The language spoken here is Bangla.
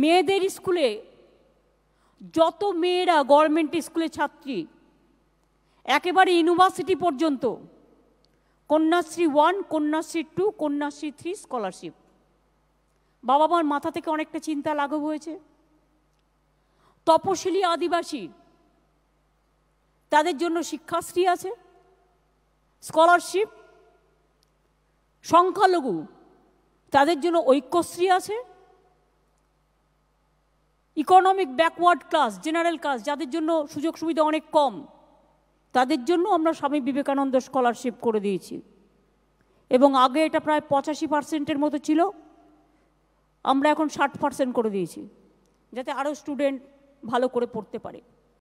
মেয়েদের স্কুলে যত মেয়েরা গভর্নমেন্ট স্কুলে ছাত্রী একেবারে ইউনিভার্সিটি পর্যন্ত Kanyashree one Kanyashree two Kanyashree three scholarship বাবা মার মাথা থেকে অনেকটা চিন্তা লাঘব হয়েছে তপশিলি আদিবাসী তাদের জন্য শিক্ষাশ্রী আছে স্কলারশিপ সংখ্যালঘু তাদের জন্য ঐক্যশ্রী আছে economic backward class general class যাদের জন্য সুযোগ সুবিধা অনেক কম তাদের জন্য আমরা স্বামী বিবেকানন্দ স্কলারশিপ করে দিয়েছি এবং আগে এটা প্রায় পঁচাশি পার্সেন্টের মতো ছিল আমরা এখন ষাট পার্সেন্ট করে দিয়েছি যাতে আরও স্টুডেন্ট ভালো করে পড়তে পারে